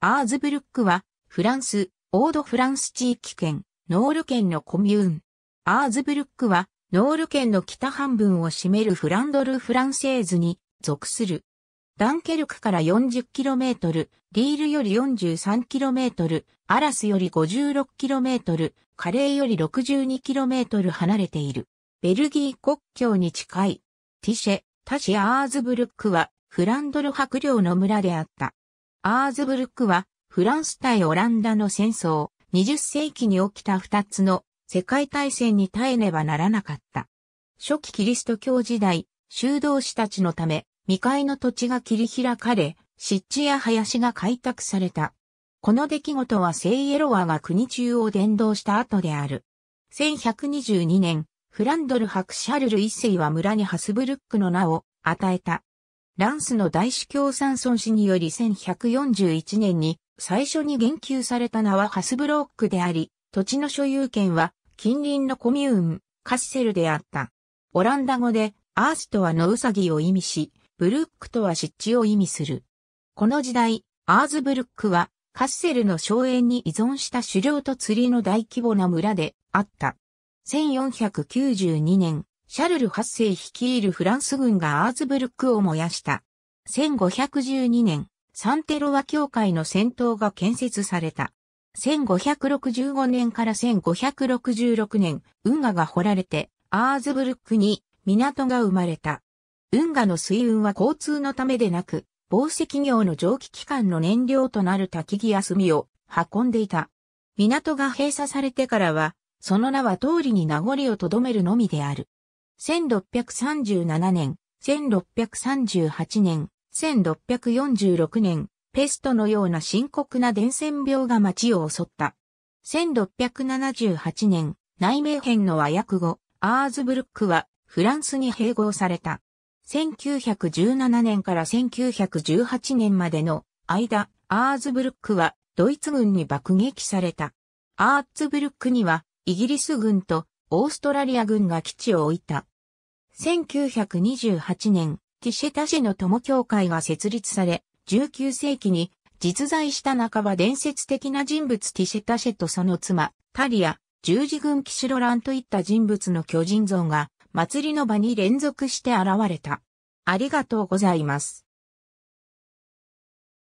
アーズブルックは、フランス、オードフランス地域圏、ノール県のコミューン。アーズブルックは、ノール県の北半分を占めるフランドル・フランセーズに属する。ダンケルクから 40km、リールより 43km、アラスより 56km、カレーより 62km 離れている。ベルギー国境に近い。ティシェ、タシアーズブルックは、フランドル伯領の村であった。アーズブルックは、フランス対オランダの戦争、20世紀に起きた2つの世界大戦に耐えねばならなかった。初期キリスト教時代、修道士たちのため、未開の土地が切り開かれ、湿地や林が開拓された。この出来事は聖イエロワが国中を伝道した後である。1122年、フランドル博シャルル一世は村にハスブルックの名を与えた。ランスの大司教三尊氏により1141年に最初に言及された名はハスブロックであり、土地の所有権は近隣のコミューン、カッセルであった。オランダ語でアースとはのウサギを意味し、ブルックとは湿地を意味する。この時代、アーズブルックはカッセルの荘園に依存した狩猟と釣りの大規模な村であった。1492年、シャルル8世率いるフランス軍がアーズブルックを燃やした。1512年、サンテロワ教会の戦闘が建設された。1565年から1566年、運河が掘られて、アーズブルックに港が生まれた。運河の水運は交通のためでなく、防石業の蒸気機関の燃料となる焚木や炭を運んでいた。港が閉鎖されてからは、その名は通りに名残を留めるのみである。1637年、1638年、1646年、ペストのような深刻な伝染病が町を襲った。1678年、内名編の和訳語、アーズブルックはフランスに併合された。1917年から1918年までの間、アーズブルックはドイツ軍に爆撃された。アーツブルックにはイギリス軍とオーストラリア軍が基地を置いた。1928年、ティシェタ市の友協会が設立され、19世紀に実在した半ば伝説的な人物ティシェタシェとその妻、タリア、十字軍騎士ロランといった人物の巨人像が祭りの場に連続して現れた。ありがとうございます。